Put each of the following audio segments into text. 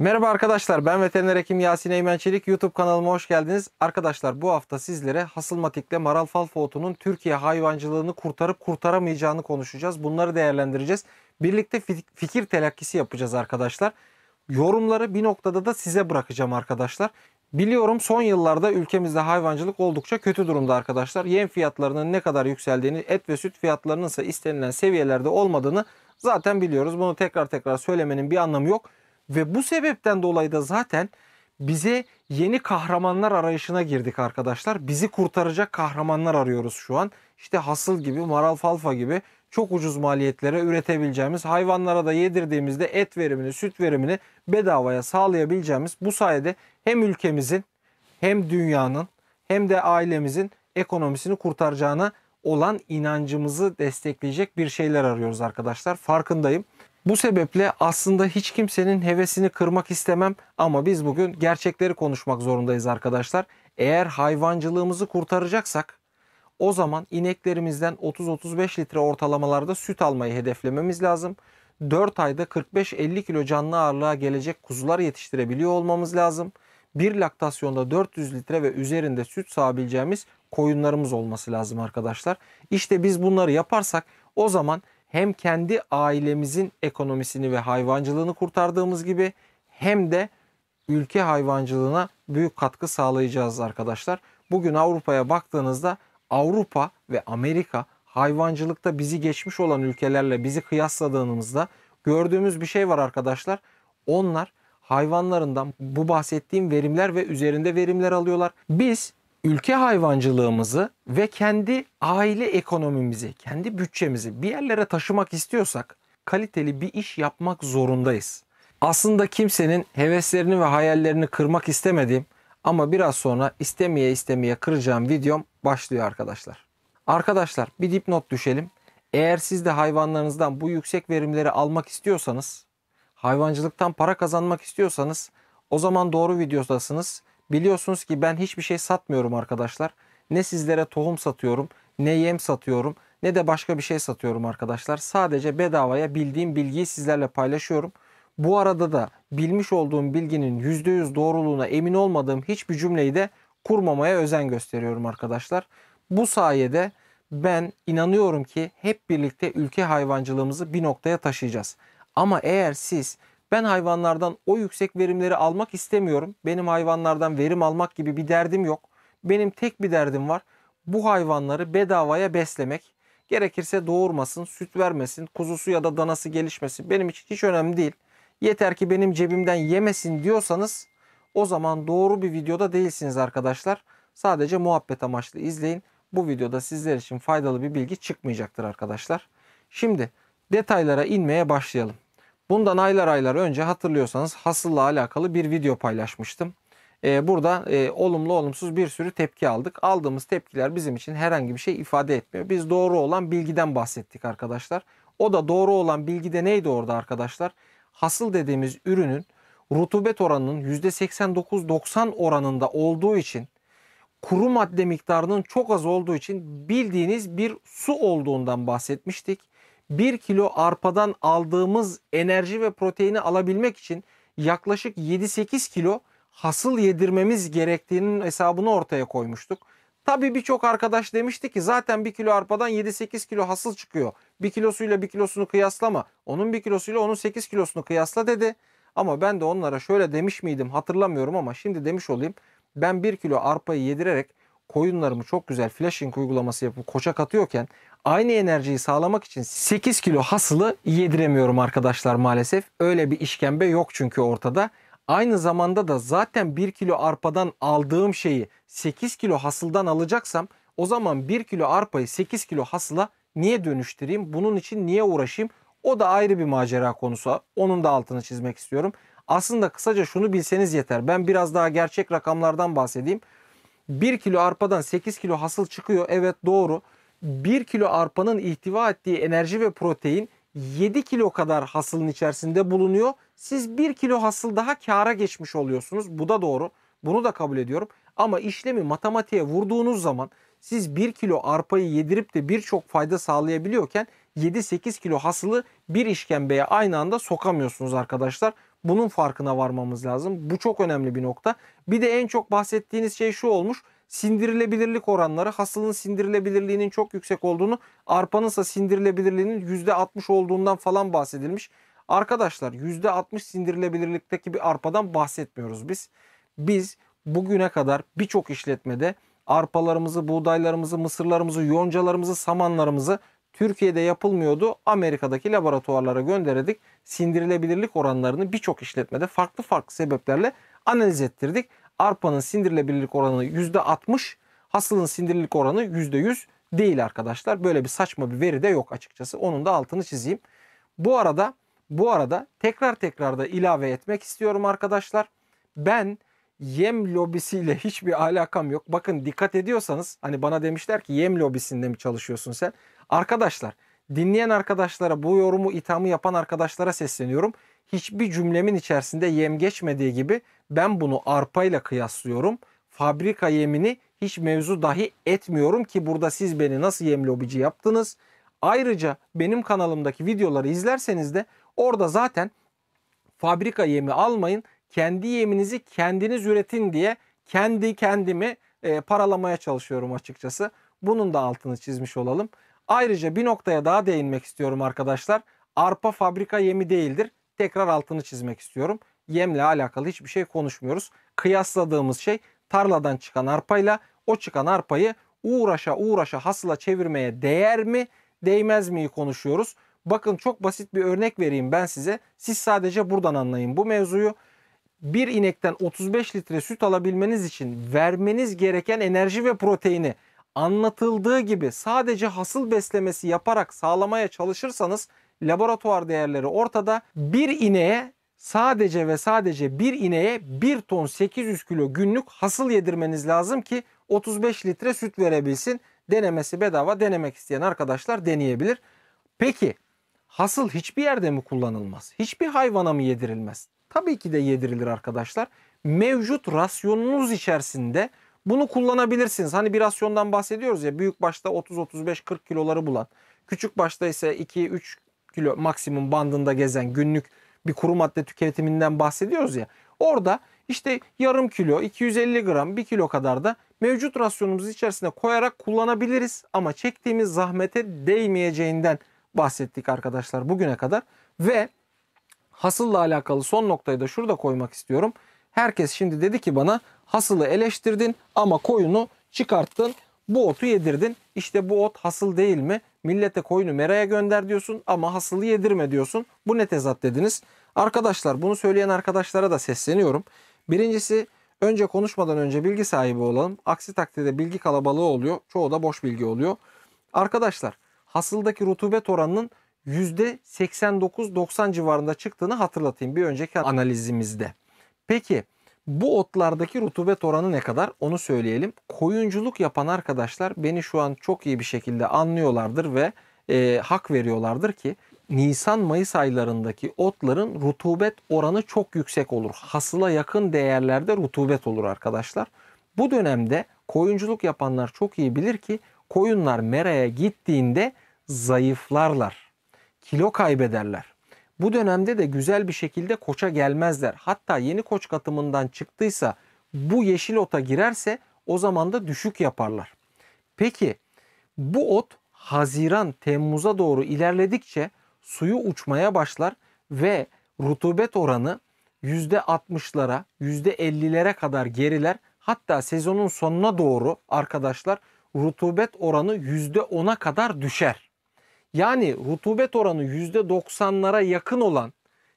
Merhaba arkadaşlar ben veteriner hekim Yasin Eymen Çelik YouTube kanalıma hoş geldiniz. Arkadaşlar bu hafta sizlere hasılmatikle maral fal foğutunun Türkiye hayvancılığını kurtarıp kurtaramayacağını konuşacağız. Bunları değerlendireceğiz. Birlikte fikir telakkisi yapacağız arkadaşlar. Yorumları bir noktada da size bırakacağım arkadaşlar. Biliyorum son yıllarda ülkemizde hayvancılık oldukça kötü durumda arkadaşlar. Yem fiyatlarının ne kadar yükseldiğini, et ve süt fiyatlarının ise istenilen seviyelerde olmadığını zaten biliyoruz. Bunu tekrar tekrar söylemenin bir anlamı yok. Ve bu sebepten dolayı da zaten bize yeni kahramanlar arayışına girdik arkadaşlar. Bizi kurtaracak kahramanlar arıyoruz şu an. İşte hasıl gibi, maral falfa gibi çok ucuz maliyetlere üretebileceğimiz, hayvanlara da yedirdiğimizde et verimini, süt verimini bedavaya sağlayabileceğimiz bu sayede hem ülkemizin hem dünyanın hem de ailemizin ekonomisini kurtaracağına olan inancımızı destekleyecek bir şeyler arıyoruz arkadaşlar. Farkındayım. Bu sebeple aslında hiç kimsenin hevesini kırmak istemem ama biz bugün gerçekleri konuşmak zorundayız arkadaşlar. Eğer hayvancılığımızı kurtaracaksak o zaman ineklerimizden 30-35 litre ortalamalarda süt almayı hedeflememiz lazım. 4 ayda 45-50 kilo canlı ağırlığa gelecek kuzular yetiştirebiliyor olmamız lazım. Bir laktasyonda 400 litre ve üzerinde süt sağabileceğimiz koyunlarımız olması lazım arkadaşlar. İşte biz bunları yaparsak o zaman hem kendi ailemizin ekonomisini ve hayvancılığını kurtardığımız gibi hem de ülke hayvancılığına büyük katkı sağlayacağız arkadaşlar. Bugün Avrupa'ya baktığınızda Avrupa ve Amerika hayvancılıkta bizi geçmiş olan ülkelerle bizi kıyasladığımızda gördüğümüz bir şey var arkadaşlar. Onlar hayvanlarından bu bahsettiğim verimler ve üzerinde verimler alıyorlar. Biz ülke hayvancılığımızı ve kendi aile ekonomimizi, kendi bütçemizi bir yerlere taşımak istiyorsak kaliteli bir iş yapmak zorundayız. Aslında kimsenin heveslerini ve hayallerini kırmak istemediğim ama biraz sonra istemeye istemeye kıracağım videom başlıyor arkadaşlar. Arkadaşlar bir dipnot düşelim. Eğer siz de hayvanlarınızdan bu yüksek verimleri almak istiyorsanız, hayvancılıktan para kazanmak istiyorsanız o zaman doğru videodasınız. Biliyorsunuz ki ben hiçbir şey satmıyorum arkadaşlar. Ne sizlere tohum satıyorum, ne yem satıyorum, ne de başka bir şey satıyorum arkadaşlar. Sadece bedavaya bildiğim bilgiyi sizlerle paylaşıyorum. Bu arada da bilmiş olduğum bilginin %100 doğruluğuna emin olmadığım hiçbir cümleyi de kurmamaya özen gösteriyorum arkadaşlar. Bu sayede ben inanıyorum ki hep birlikte ülke hayvancılığımızı bir noktaya taşıyacağız. Ama eğer siz ben hayvanlardan o yüksek verimleri almak istemiyorum. Benim hayvanlardan verim almak gibi bir derdim yok. Benim tek bir derdim var. Bu hayvanları bedavaya beslemek. Gerekirse doğurmasın, süt vermesin, kuzusu ya da danası gelişmesin. Benim için hiç önemli değil. Yeter ki benim cebimden yemesin diyorsanız o zaman doğru bir videoda değilsiniz arkadaşlar. Sadece muhabbet amaçlı izleyin. Bu videoda sizler için faydalı bir bilgi çıkmayacaktır arkadaşlar. Şimdi detaylara inmeye başlayalım. Bundan aylar aylar önce hatırlıyorsanız hasılla alakalı bir video paylaşmıştım. Ee, burada e, olumlu olumsuz bir sürü tepki aldık. Aldığımız tepkiler bizim için herhangi bir şey ifade etmiyor. Biz doğru olan bilgiden bahsettik arkadaşlar. O da doğru olan bilgide neydi orada arkadaşlar? Hasıl dediğimiz ürünün rutubet oranının %89-90 oranında olduğu için kuru madde miktarının çok az olduğu için bildiğiniz bir su olduğundan bahsetmiştik. 1 kilo arpadan aldığımız enerji ve proteini alabilmek için yaklaşık 7-8 kilo hasıl yedirmemiz gerektiğinin hesabını ortaya koymuştuk. Tabii birçok arkadaş demişti ki zaten 1 kilo arpadan 7-8 kilo hasıl çıkıyor. 1 kilosuyla 1 kilosunu kıyaslama. Onun 1 kilosuyla onun 8 kilosunu kıyasla dedi. Ama ben de onlara şöyle demiş miydim hatırlamıyorum ama şimdi demiş olayım. Ben 1 kilo arpayı yedirerek koyunlarımı çok güzel flashing uygulaması yapıp koça katıyorken aynı enerjiyi sağlamak için 8 kilo hasılı yediremiyorum arkadaşlar maalesef. Öyle bir işkembe yok çünkü ortada. Aynı zamanda da zaten 1 kilo arpadan aldığım şeyi 8 kilo hasıldan alacaksam o zaman 1 kilo arpayı 8 kilo hasıla niye dönüştüreyim? Bunun için niye uğraşayım? O da ayrı bir macera konusu. Onun da altını çizmek istiyorum. Aslında kısaca şunu bilseniz yeter. Ben biraz daha gerçek rakamlardan bahsedeyim. 1 kilo arpadan 8 kilo hasıl çıkıyor. Evet doğru. 1 kilo arpanın ihtiva ettiği enerji ve protein 7 kilo kadar hasılın içerisinde bulunuyor. Siz 1 kilo hasıl daha kâra geçmiş oluyorsunuz. Bu da doğru. Bunu da kabul ediyorum. Ama işlemi matematiğe vurduğunuz zaman siz 1 kilo arpayı yedirip de birçok fayda sağlayabiliyorken 7-8 kilo hasılı bir işkembeye aynı anda sokamıyorsunuz arkadaşlar. Bunun farkına varmamız lazım. Bu çok önemli bir nokta. Bir de en çok bahsettiğiniz şey şu olmuş. Sindirilebilirlik oranları hasılın sindirilebilirliğinin çok yüksek olduğunu arpanın ise sindirilebilirliğinin %60 olduğundan falan bahsedilmiş. Arkadaşlar %60 sindirilebilirlikteki bir arpadan bahsetmiyoruz biz. Biz bugüne kadar birçok işletmede arpalarımızı, buğdaylarımızı, mısırlarımızı, yoncalarımızı, samanlarımızı Türkiye'de yapılmıyordu. Amerika'daki laboratuvarlara gönderedik. sindirilebilirlik oranlarını birçok işletmede farklı farklı sebeplerle analiz ettirdik. Arpa'nın sindirilebilirlik oranı %60, hasılın sindirilik oranı %100 değil arkadaşlar. Böyle bir saçma bir veri de yok açıkçası. Onun da altını çizeyim. Bu arada bu arada tekrar tekrar da ilave etmek istiyorum arkadaşlar. Ben yem lobisiyle hiçbir alakam yok. Bakın dikkat ediyorsanız hani bana demişler ki yem lobisinde mi çalışıyorsun sen? Arkadaşlar dinleyen arkadaşlara bu yorumu ithamı yapan arkadaşlara sesleniyorum. Hiçbir cümlemin içerisinde yem geçmediği gibi ben bunu arpayla kıyaslıyorum. Fabrika yemini hiç mevzu dahi etmiyorum ki burada siz beni nasıl yem lobici yaptınız. Ayrıca benim kanalımdaki videoları izlerseniz de orada zaten fabrika yemi almayın kendi yeminizi kendiniz üretin diye kendi kendimi e, paralamaya çalışıyorum açıkçası. Bunun da altını çizmiş olalım. Ayrıca bir noktaya daha değinmek istiyorum arkadaşlar. Arpa fabrika yemi değildir. Tekrar altını çizmek istiyorum. Yemle alakalı hiçbir şey konuşmuyoruz. Kıyasladığımız şey tarladan çıkan arpayla o çıkan arpayı uğraşa uğraşa hasıla çevirmeye değer mi değmez miyi konuşuyoruz. Bakın çok basit bir örnek vereyim ben size. Siz sadece buradan anlayın bu mevzuyu. Bir inekten 35 litre süt alabilmeniz için vermeniz gereken enerji ve proteini anlatıldığı gibi sadece hasıl beslemesi yaparak sağlamaya çalışırsanız laboratuvar değerleri ortada. Bir ineğe sadece ve sadece bir ineğe 1 ton 800 kilo günlük hasıl yedirmeniz lazım ki 35 litre süt verebilsin. Denemesi bedava denemek isteyen arkadaşlar deneyebilir. Peki hasıl hiçbir yerde mi kullanılmaz? Hiçbir hayvana mı yedirilmez? Tabii ki de yedirilir arkadaşlar. Mevcut rasyonunuz içerisinde bunu kullanabilirsiniz. Hani bir rasyondan bahsediyoruz ya büyük başta 30-35-40 kiloları bulan. Küçük başta ise 2-3 kilo maksimum bandında gezen günlük bir kuru madde tüketiminden bahsediyoruz ya. Orada işte yarım kilo, 250 gram, 1 kilo kadar da mevcut rasyonumuz içerisine koyarak kullanabiliriz. Ama çektiğimiz zahmete değmeyeceğinden bahsettik arkadaşlar bugüne kadar. Ve hasılla alakalı son noktayı da şurada koymak istiyorum. Herkes şimdi dedi ki bana hasılı eleştirdin ama koyunu çıkarttın. Bu otu yedirdin. İşte bu ot hasıl değil mi? Millete koyunu meraya gönder diyorsun ama hasılı yedirme diyorsun. Bu ne tezat dediniz? Arkadaşlar bunu söyleyen arkadaşlara da sesleniyorum. Birincisi önce konuşmadan önce bilgi sahibi olalım. Aksi takdirde bilgi kalabalığı oluyor. Çoğu da boş bilgi oluyor. Arkadaşlar hasıldaki rutubet oranının %89-90 civarında çıktığını hatırlatayım bir önceki analizimizde. Peki bu otlardaki rutubet oranı ne kadar onu söyleyelim. Koyunculuk yapan arkadaşlar beni şu an çok iyi bir şekilde anlıyorlardır ve e, hak veriyorlardır ki Nisan-Mayıs aylarındaki otların rutubet oranı çok yüksek olur. Hasıla yakın değerlerde rutubet olur arkadaşlar. Bu dönemde koyunculuk yapanlar çok iyi bilir ki koyunlar meraya gittiğinde zayıflarlar. Kilo kaybederler. Bu dönemde de güzel bir şekilde koça gelmezler. Hatta yeni koç katımından çıktıysa bu yeşil ota girerse o zaman da düşük yaparlar. Peki bu ot Haziran Temmuz'a doğru ilerledikçe suyu uçmaya başlar ve rutubet oranı %60'lara, %50'lere kadar geriler. Hatta sezonun sonuna doğru arkadaşlar rutubet oranı %10'a kadar düşer. Yani rutubet oranı %90'lara yakın olan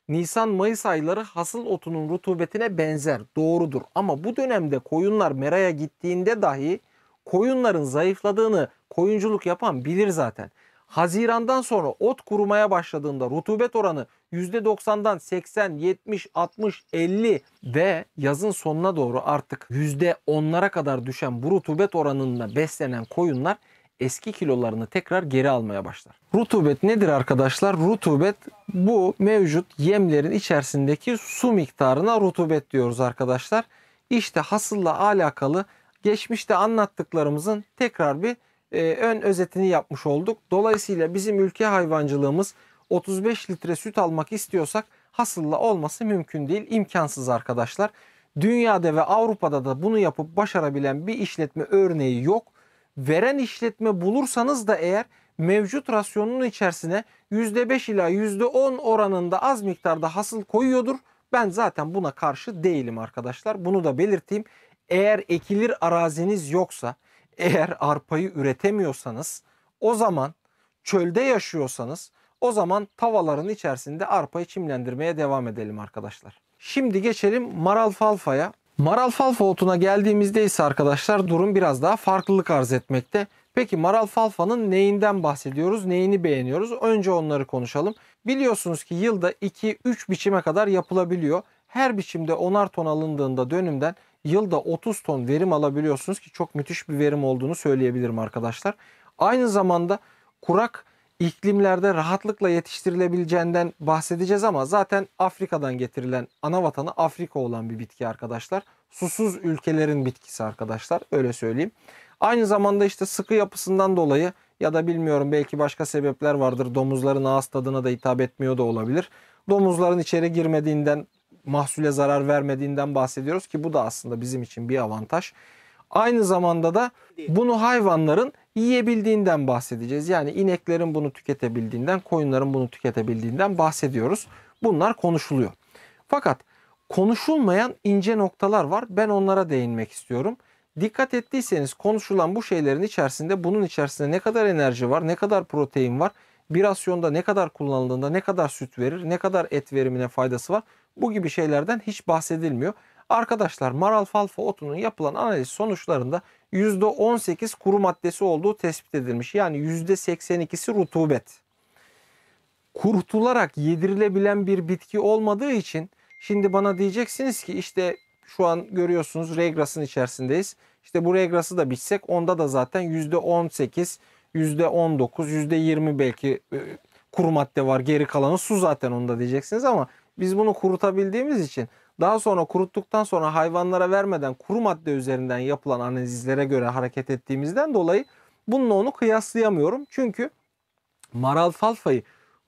Nisan-Mayıs ayları hasıl otunun rutubetine benzer doğrudur. Ama bu dönemde koyunlar meraya gittiğinde dahi koyunların zayıfladığını koyunculuk yapan bilir zaten. Hazirandan sonra ot kurumaya başladığında rutubet oranı %90'dan 80, 70, 60, 50 ve yazın sonuna doğru artık %10'lara kadar düşen bu rutubet oranında beslenen koyunlar eski kilolarını tekrar geri almaya başlar. Rutubet nedir arkadaşlar? Rutubet bu mevcut yemlerin içerisindeki su miktarına rutubet diyoruz arkadaşlar. İşte hasılla alakalı geçmişte anlattıklarımızın tekrar bir e, ön özetini yapmış olduk. Dolayısıyla bizim ülke hayvancılığımız 35 litre süt almak istiyorsak hasılla olması mümkün değil, imkansız arkadaşlar. Dünyada ve Avrupa'da da bunu yapıp başarabilen bir işletme örneği yok veren işletme bulursanız da eğer mevcut rasyonun içerisine %5 ila %10 oranında az miktarda hasıl koyuyordur. Ben zaten buna karşı değilim arkadaşlar. Bunu da belirteyim. Eğer ekilir araziniz yoksa, eğer arpayı üretemiyorsanız, o zaman çölde yaşıyorsanız, o zaman tavaların içerisinde arpayı çimlendirmeye devam edelim arkadaşlar. Şimdi geçelim falfa'ya. Maralfalfa otuna geldiğimizde ise arkadaşlar durum biraz daha farklılık arz etmekte. Peki Maral falfanın neyinden bahsediyoruz, neyini beğeniyoruz? Önce onları konuşalım. Biliyorsunuz ki yılda 2-3 biçime kadar yapılabiliyor. Her biçimde 10'ar ton alındığında dönümden yılda 30 ton verim alabiliyorsunuz ki çok müthiş bir verim olduğunu söyleyebilirim arkadaşlar. Aynı zamanda kurak iklimlerde rahatlıkla yetiştirilebileceğinden bahsedeceğiz ama zaten Afrika'dan getirilen ana vatanı Afrika olan bir bitki arkadaşlar. Susuz ülkelerin bitkisi arkadaşlar öyle söyleyeyim. Aynı zamanda işte sıkı yapısından dolayı ya da bilmiyorum belki başka sebepler vardır. Domuzların ağız tadına da hitap etmiyor da olabilir. Domuzların içeri girmediğinden, mahsule zarar vermediğinden bahsediyoruz ki bu da aslında bizim için bir avantaj. Aynı zamanda da bunu hayvanların yiyebildiğinden bahsedeceğiz. Yani ineklerin bunu tüketebildiğinden, koyunların bunu tüketebildiğinden bahsediyoruz. Bunlar konuşuluyor. Fakat konuşulmayan ince noktalar var. Ben onlara değinmek istiyorum. Dikkat ettiyseniz konuşulan bu şeylerin içerisinde bunun içerisinde ne kadar enerji var, ne kadar protein var, bir rasyonda ne kadar kullanıldığında ne kadar süt verir, ne kadar et verimine faydası var. Bu gibi şeylerden hiç bahsedilmiyor. Arkadaşlar maral falfa otunun yapılan analiz sonuçlarında %18 kuru maddesi olduğu tespit edilmiş. Yani %82'si rutubet. Kurutularak yedirilebilen bir bitki olmadığı için şimdi bana diyeceksiniz ki işte şu an görüyorsunuz regrasın içerisindeyiz. İşte bu regrası da bitsek onda da zaten %18, %19, %20 belki e, kuru madde var. Geri kalanı su zaten onda diyeceksiniz ama biz bunu kurutabildiğimiz için daha sonra kuruttuktan sonra hayvanlara vermeden kuru madde üzerinden yapılan analizlere göre hareket ettiğimizden dolayı bununla onu kıyaslayamıyorum. Çünkü maral falfayı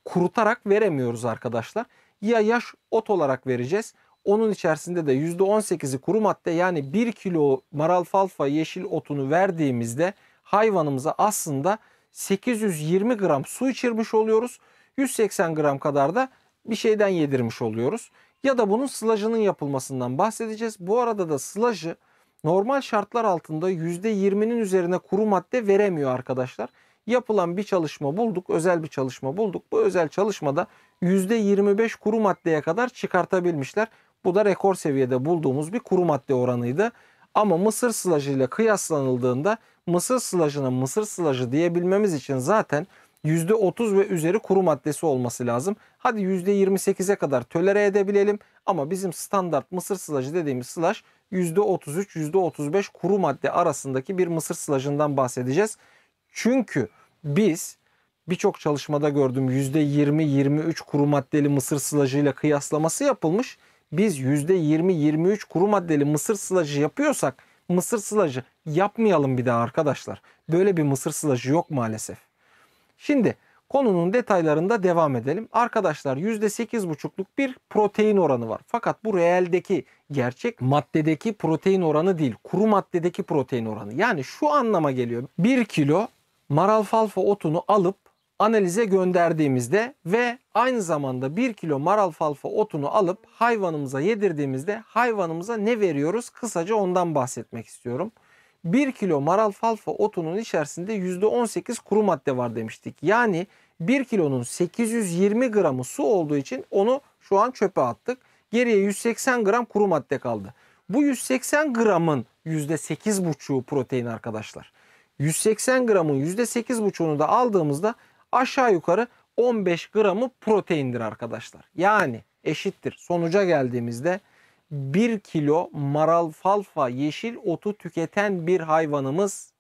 kurutarak veremiyoruz arkadaşlar. Ya yaş ot olarak vereceğiz. Onun içerisinde de %18'i kuru madde yani 1 kilo maral falfa yeşil otunu verdiğimizde hayvanımıza aslında 820 gram su içirmiş oluyoruz. 180 gram kadar da bir şeyden yedirmiş oluyoruz. Ya da bunun slajının yapılmasından bahsedeceğiz. Bu arada da slajı normal şartlar altında %20'nin üzerine kuru madde veremiyor arkadaşlar. Yapılan bir çalışma bulduk, özel bir çalışma bulduk. Bu özel çalışmada %25 kuru maddeye kadar çıkartabilmişler. Bu da rekor seviyede bulduğumuz bir kuru madde oranıydı. Ama mısır sılajıyla kıyaslanıldığında mısır sılajına mısır sılajı diyebilmemiz için zaten %30 ve üzeri kuru maddesi olması lazım. Hadi %28'e kadar tölere edebilelim ama bizim standart mısır sılacı dediğimiz sılaç %33 %35 kuru madde arasındaki bir mısır sılacından bahsedeceğiz. Çünkü biz birçok çalışmada gördüm %20-23 kuru maddeli mısır sılacıyla kıyaslaması yapılmış. Biz %20-23 kuru maddeli mısır sılacı yapıyorsak mısır sılacı yapmayalım bir daha arkadaşlar. Böyle bir mısır sılacı yok maalesef. Şimdi konunun detaylarında devam edelim. Arkadaşlar %8,5'luk bir protein oranı var. Fakat bu reeldeki gerçek maddedeki protein oranı değil. Kuru maddedeki protein oranı. Yani şu anlama geliyor. 1 kilo maralfalfa otunu alıp analize gönderdiğimizde ve aynı zamanda 1 kilo maralfalfa otunu alıp hayvanımıza yedirdiğimizde hayvanımıza ne veriyoruz? Kısaca ondan bahsetmek istiyorum. 1 kilo maral falfa otunun içerisinde %18 kuru madde var demiştik. Yani 1 kilonun 820 gramı su olduğu için onu şu an çöpe attık. Geriye 180 gram kuru madde kaldı. Bu 180 gramın %8,5'u protein arkadaşlar. 180 gramın %8,5'unu da aldığımızda aşağı yukarı 15 gramı proteindir arkadaşlar. Yani eşittir. Sonuca geldiğimizde 1 kilo maral falfa yeşil otu tüketen bir hayvanımız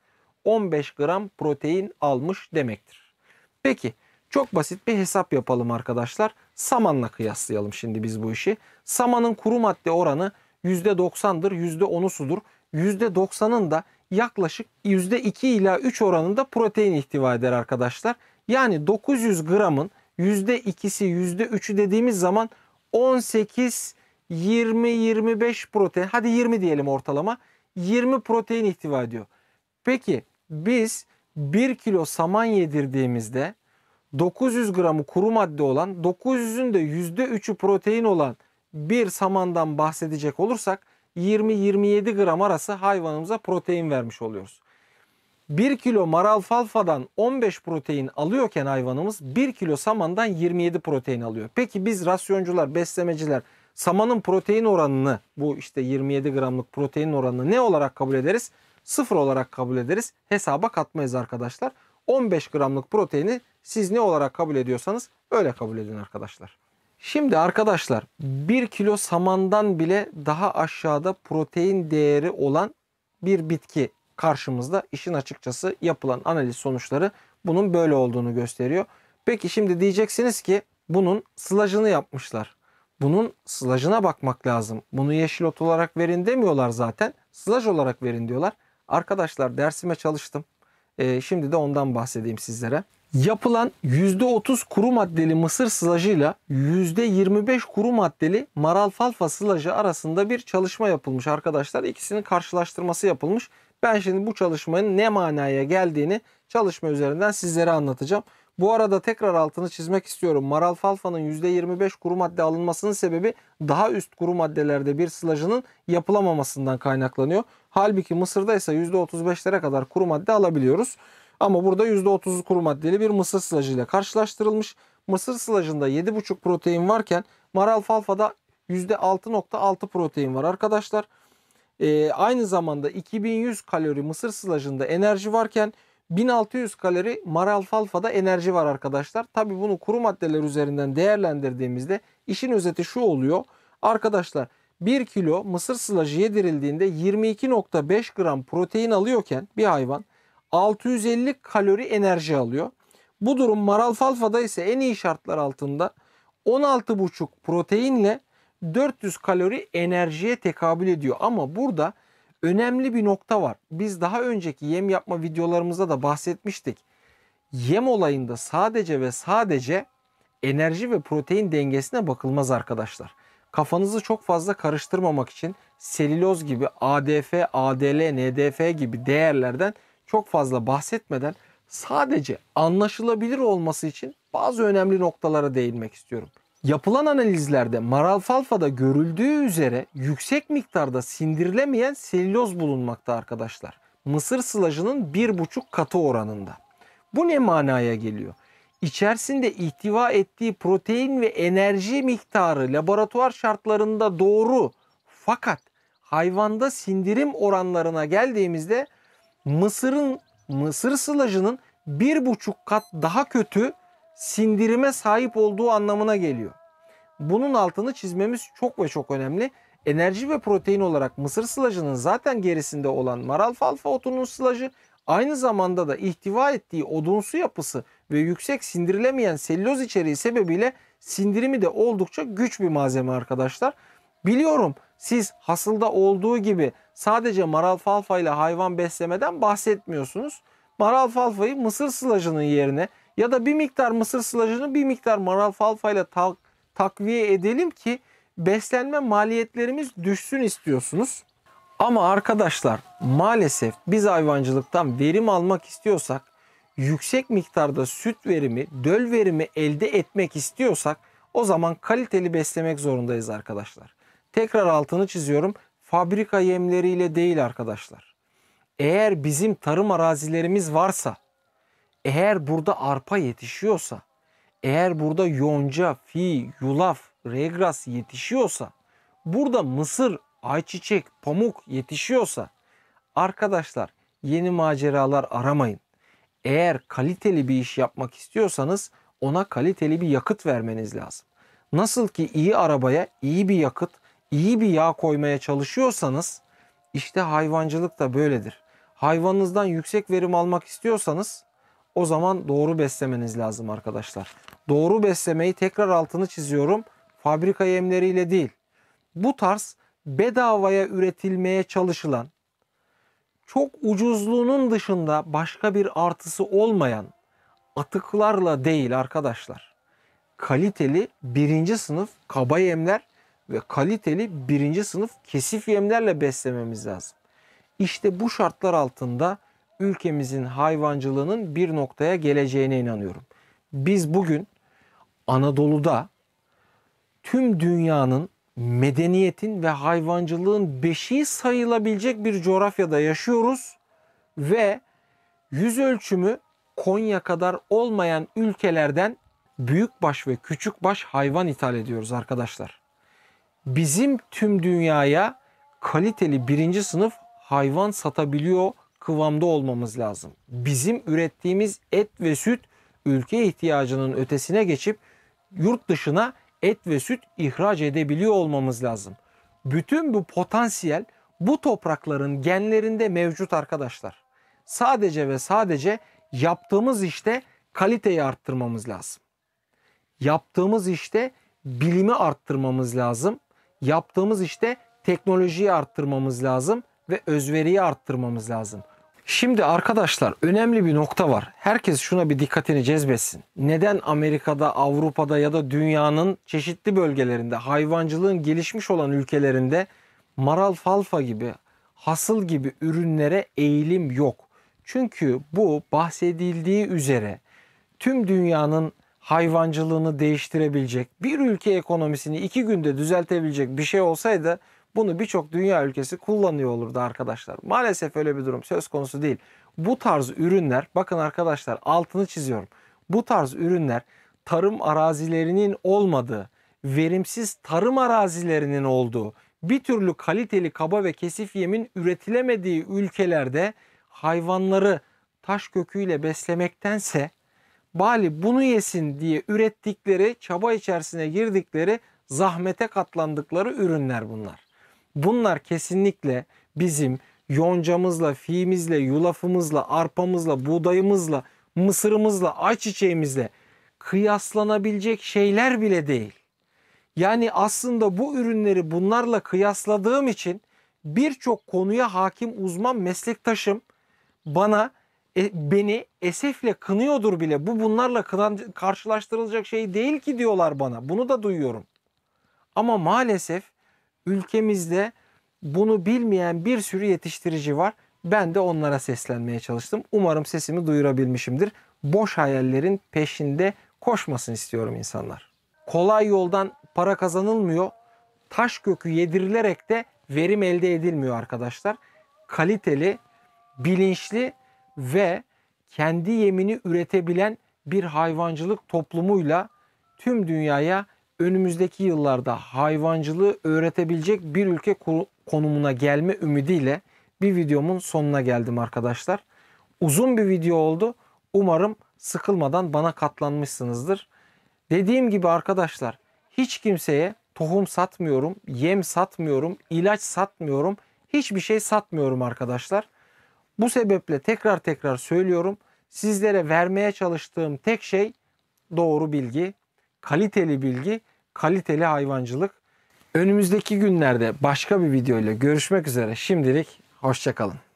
15 gram protein almış demektir. Peki çok basit bir hesap yapalım arkadaşlar. Samanla kıyaslayalım şimdi biz bu işi. Samanın kuru madde oranı %90'dır, %10'u sudur. %90'ın da yaklaşık %2 ila 3 oranında protein ihtiva eder arkadaşlar. Yani 900 gramın %2'si %3'ü dediğimiz zaman 18 20-25 protein hadi 20 diyelim ortalama 20 protein ihtiva ediyor. Peki biz 1 kilo saman yedirdiğimizde 900 gramı kuru madde olan 900'ün de %3'ü protein olan bir samandan bahsedecek olursak 20-27 gram arası hayvanımıza protein vermiş oluyoruz. 1 kilo maral falfadan 15 protein alıyorken hayvanımız 1 kilo samandan 27 protein alıyor. Peki biz rasyoncular, beslemeciler samanın protein oranını bu işte 27 gramlık protein oranını ne olarak kabul ederiz? Sıfır olarak kabul ederiz. Hesaba katmayız arkadaşlar. 15 gramlık proteini siz ne olarak kabul ediyorsanız öyle kabul edin arkadaşlar. Şimdi arkadaşlar 1 kilo samandan bile daha aşağıda protein değeri olan bir bitki karşımızda işin açıkçası yapılan analiz sonuçları bunun böyle olduğunu gösteriyor. Peki şimdi diyeceksiniz ki bunun sılajını yapmışlar bunun sılajına bakmak lazım. Bunu yeşil ot olarak verin demiyorlar zaten. sılaj olarak verin diyorlar. Arkadaşlar dersime çalıştım. E, şimdi de ondan bahsedeyim sizlere. Yapılan %30 kuru maddeli mısır sılajıyla %25 kuru maddeli maral falfa sılajı arasında bir çalışma yapılmış arkadaşlar. İkisinin karşılaştırması yapılmış. Ben şimdi bu çalışmanın ne manaya geldiğini çalışma üzerinden sizlere anlatacağım. Bu arada tekrar altını çizmek istiyorum. Maral falfanın %25 kuru madde alınmasının sebebi daha üst kuru maddelerde bir sılajının yapılamamasından kaynaklanıyor. Halbuki Mısır'da ise %35'lere kadar kuru madde alabiliyoruz. Ama burada %30 kuru maddeli bir mısır sılajıyla karşılaştırılmış. Mısır sılajında 7,5 protein varken maral falfada %6.6 protein var arkadaşlar. Ee, aynı zamanda 2100 kalori mısır sılajında enerji varken 1600 kalori maralfalfada enerji var arkadaşlar. Tabi bunu kuru maddeler üzerinden değerlendirdiğimizde işin özeti şu oluyor. Arkadaşlar 1 kilo mısır sılajı yedirildiğinde 22.5 gram protein alıyorken bir hayvan 650 kalori enerji alıyor. Bu durum maralfalfada ise en iyi şartlar altında 16,5 proteinle 400 kalori enerjiye tekabül ediyor. Ama burada önemli bir nokta var. Biz daha önceki yem yapma videolarımızda da bahsetmiştik. Yem olayında sadece ve sadece enerji ve protein dengesine bakılmaz arkadaşlar. Kafanızı çok fazla karıştırmamak için selüloz gibi ADF, ADL, NDF gibi değerlerden çok fazla bahsetmeden sadece anlaşılabilir olması için bazı önemli noktalara değinmek istiyorum. Yapılan analizlerde maralfalfada görüldüğü üzere yüksek miktarda sindirilemeyen selüloz bulunmakta arkadaşlar. Mısır sılajının 1,5 katı oranında. Bu ne manaya geliyor? İçerisinde ihtiva ettiği protein ve enerji miktarı laboratuvar şartlarında doğru fakat hayvanda sindirim oranlarına geldiğimizde mısırın mısır sılajının bir buçuk kat daha kötü sindirime sahip olduğu anlamına geliyor. Bunun altını çizmemiz çok ve çok önemli. Enerji ve protein olarak mısır sılacının zaten gerisinde olan maralfalfa otunun sılacı aynı zamanda da ihtiva ettiği odunsu yapısı ve yüksek sindirilemeyen selüloz içeriği sebebiyle sindirimi de oldukça güç bir malzeme arkadaşlar. Biliyorum siz hasılda olduğu gibi sadece maralfalfa ile hayvan beslemeden bahsetmiyorsunuz. Maralfalfayı mısır sılacının yerine ya da bir miktar mısır sılajını bir miktar maral falfayla tak, takviye edelim ki beslenme maliyetlerimiz düşsün istiyorsunuz. Ama arkadaşlar maalesef biz hayvancılıktan verim almak istiyorsak yüksek miktarda süt verimi, döl verimi elde etmek istiyorsak o zaman kaliteli beslemek zorundayız arkadaşlar. Tekrar altını çiziyorum. Fabrika yemleriyle değil arkadaşlar. Eğer bizim tarım arazilerimiz varsa eğer burada arpa yetişiyorsa, eğer burada yonca, fi, yulaf, regras yetişiyorsa, burada mısır, ayçiçek, pamuk yetişiyorsa arkadaşlar yeni maceralar aramayın. Eğer kaliteli bir iş yapmak istiyorsanız ona kaliteli bir yakıt vermeniz lazım. Nasıl ki iyi arabaya iyi bir yakıt, iyi bir yağ koymaya çalışıyorsanız işte hayvancılık da böyledir. Hayvanınızdan yüksek verim almak istiyorsanız o zaman doğru beslemeniz lazım arkadaşlar. Doğru beslemeyi tekrar altını çiziyorum. Fabrika yemleriyle değil. Bu tarz bedavaya üretilmeye çalışılan çok ucuzluğunun dışında başka bir artısı olmayan atıklarla değil arkadaşlar. Kaliteli birinci sınıf kaba yemler ve kaliteli birinci sınıf kesif yemlerle beslememiz lazım. İşte bu şartlar altında ülkemizin hayvancılığının bir noktaya geleceğine inanıyorum. Biz bugün Anadolu'da tüm dünyanın medeniyetin ve hayvancılığın beşiği sayılabilecek bir coğrafyada yaşıyoruz ve yüz ölçümü Konya kadar olmayan ülkelerden büyük baş ve küçük baş hayvan ithal ediyoruz arkadaşlar. Bizim tüm dünyaya kaliteli birinci sınıf hayvan satabiliyor kıvamda olmamız lazım. Bizim ürettiğimiz et ve süt ülke ihtiyacının ötesine geçip yurt dışına et ve süt ihraç edebiliyor olmamız lazım. Bütün bu potansiyel bu toprakların genlerinde mevcut arkadaşlar. Sadece ve sadece yaptığımız işte kaliteyi arttırmamız lazım. Yaptığımız işte bilimi arttırmamız lazım. Yaptığımız işte teknolojiyi arttırmamız lazım ve özveriyi arttırmamız lazım. Şimdi arkadaşlar önemli bir nokta var. Herkes şuna bir dikkatini cezbesin. Neden Amerika'da, Avrupa'da ya da dünyanın çeşitli bölgelerinde hayvancılığın gelişmiş olan ülkelerinde maral falfa gibi, hasıl gibi ürünlere eğilim yok? Çünkü bu bahsedildiği üzere tüm dünyanın hayvancılığını değiştirebilecek, bir ülke ekonomisini iki günde düzeltebilecek bir şey olsaydı bunu birçok dünya ülkesi kullanıyor olurdu arkadaşlar. Maalesef öyle bir durum söz konusu değil. Bu tarz ürünler bakın arkadaşlar altını çiziyorum. Bu tarz ürünler tarım arazilerinin olmadığı, verimsiz tarım arazilerinin olduğu, bir türlü kaliteli kaba ve kesif yemin üretilemediği ülkelerde hayvanları taş köküyle beslemektense bali bunu yesin diye ürettikleri, çaba içerisine girdikleri, zahmete katlandıkları ürünler bunlar. Bunlar kesinlikle bizim yoncamızla, fiimizle, yulafımızla, arpamızla, buğdayımızla, mısırımızla, ayçiçeğimizle kıyaslanabilecek şeyler bile değil. Yani aslında bu ürünleri bunlarla kıyasladığım için birçok konuya hakim uzman meslektaşım bana e, beni esefle kınıyordur bile. Bu bunlarla kınan, karşılaştırılacak şey değil ki diyorlar bana. Bunu da duyuyorum. Ama maalesef ülkemizde bunu bilmeyen bir sürü yetiştirici var. Ben de onlara seslenmeye çalıştım. Umarım sesimi duyurabilmişimdir. Boş hayallerin peşinde koşmasın istiyorum insanlar. Kolay yoldan para kazanılmıyor. Taş kökü yedirilerek de verim elde edilmiyor arkadaşlar. Kaliteli, bilinçli ve kendi yemini üretebilen bir hayvancılık toplumuyla tüm dünyaya önümüzdeki yıllarda hayvancılığı öğretebilecek bir ülke konumuna gelme ümidiyle bir videomun sonuna geldim arkadaşlar. Uzun bir video oldu. Umarım sıkılmadan bana katlanmışsınızdır. Dediğim gibi arkadaşlar hiç kimseye tohum satmıyorum, yem satmıyorum, ilaç satmıyorum, hiçbir şey satmıyorum arkadaşlar. Bu sebeple tekrar tekrar söylüyorum. Sizlere vermeye çalıştığım tek şey doğru bilgi, kaliteli bilgi kaliteli hayvancılık. Önümüzdeki günlerde başka bir videoyla görüşmek üzere. Şimdilik hoşçakalın.